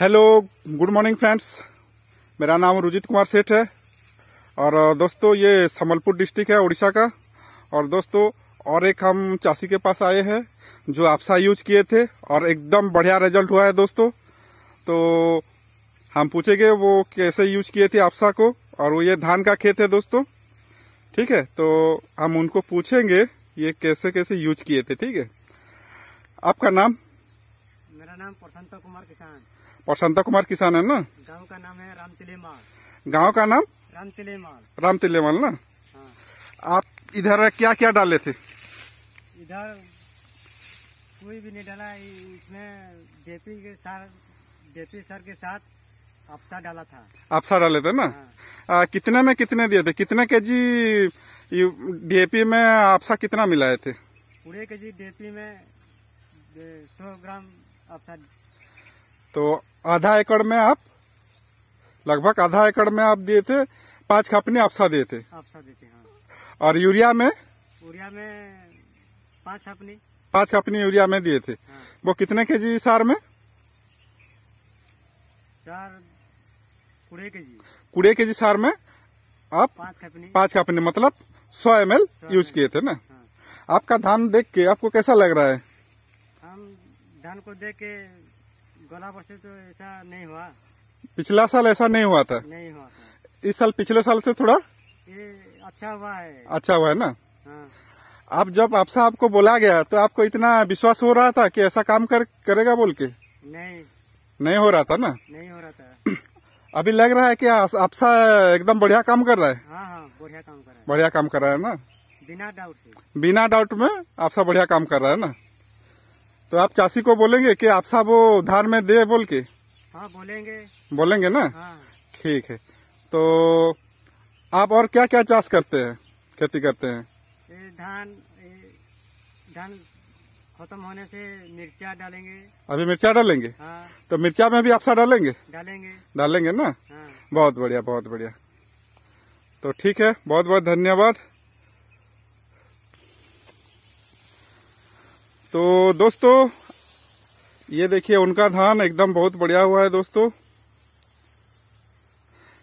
Hello good morning friends मेरा नाम रुजित कुमार सेठ है और दोस्तों ये समलपुर डिस्ट्रिक्ट है उड़ीसा का और दोस्तों और एक हम चासी के पास आए हैं जो आपसा यूज किए थे और एकदम बढ़िया रिजल्ट हुआ है दोस्तों तो हम पूछेंगे वो कैसे यूज किए थे आपसा को और वो ये धान का खेत है दोस्तों ठीक है तो हम उनको पूछेंगे ये कैसे कैसे यूज किए थे ठीक है आपका नाम मेरा नाम प्रशांत कुमार किसान और शांता कुमार किसान है ना गांव का नाम है राम तिलेमाल गाँव का नाम राम तिलेमाल राम तिलेमाल ना हाँ। आप इधर क्या क्या डाले थे इधर कोई भी नहीं डाला इसमें डेपी के साथ सर के साथ अफसा डाला था आपसा डाले थे ना हाँ। आ, कितने में कितने दिए थे कितने के जी डीएपी में आपसा कितना मिलाए थे पूरे के जी डीएपी में सौ ग्राम आपसा तो आधा एकड़ में आप लगभग आधा एकड़ में आप दिए थे पांच खपने आपसा दिए थे हाँ। और यूरिया में यूरिया में पांच खपनी पांच खपनी यूरिया में दिए थे हाँ। वो कितने के जी सार में चार कुड़े के जी कुड़े के जी सार में आप पांच का पांच मतलब सौ एम एल यूज किए थे ना हाँ। आपका धान देख के आपको कैसा लग रहा है हम धान को देख के गला वर्ष तो ऐसा नहीं हुआ पिछला साल ऐसा नहीं हुआ था नहीं हुआ था इस साल पिछले साल से थोड़ा ये अच्छा हुआ है अच्छा हुआ है ना हाँ। आप जब आपसे आपको बोला गया तो आपको इतना विश्वास हो रहा था कि ऐसा काम कर करेगा बोल के नहीं नहीं हो रहा था ना नहीं हो रहा था अभी लग रहा है कि आपसा एकदम बढ़िया काम कर रहा है हाँ, हाँ, बढ़िया काम कर रहा है ना बिना डाउट बिना डाउट में आपसा बढ़िया काम कर रहा है ना तो आप चासी को बोलेंगे कि आप साहब वो धान में दे बोल के हाँ बोलेंगे बोलेंगे ना हाँ। ठीक हाँ। है तो आप और क्या क्या चाष करते हैं खेती करते हैं धान धान खत्म होने से मिर्चा डालेंगे अभी मिर्चा डालेंगे हाँ। तो मिर्चा में भी आपसा डालेंगे डालेंगे डालेंगे ना हाँ। बहुत बढ़िया बहुत बढ़िया तो ठीक है बहुत बहुत धन्यवाद तो दोस्तों ये देखिए उनका धान एकदम बहुत बढ़िया हुआ है दोस्तों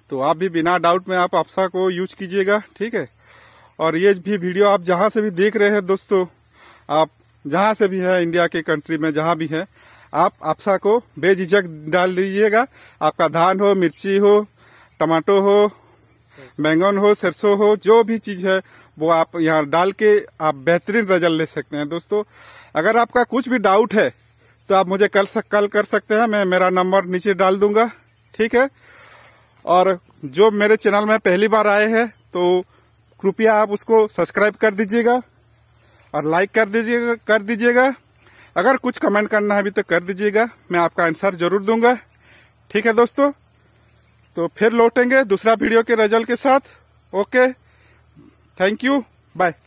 तो आप भी बिना डाउट में आप आपसा को यूज कीजिएगा ठीक है और ये भी वीडियो आप जहां से भी देख रहे हैं दोस्तों आप जहां से भी है इंडिया के कंट्री में जहां भी है आप आपसा को बेझिझक डाल दीजिएगा आपका धान हो मिर्ची हो टमाटो हो बैंगन हो सरसों हो जो भी चीज है वो आप यहाँ डाल के आप बेहतरीन रिजल्ट ले सकते हैं दोस्तों अगर आपका कुछ भी डाउट है तो आप मुझे कल सक, कल कर सकते हैं मैं मेरा नंबर नीचे डाल दूंगा ठीक है और जो मेरे चैनल में पहली बार आए हैं तो कृपया आप उसको सब्सक्राइब कर दीजिएगा और लाइक कर दीजिएगा कर दीजिएगा अगर कुछ कमेंट करना है अभी तो कर दीजिएगा मैं आपका आंसर जरूर दूंगा ठीक है दोस्तों तो फिर लौटेंगे दूसरा वीडियो के रिजल्ट के साथ ओके थैंक यू बाय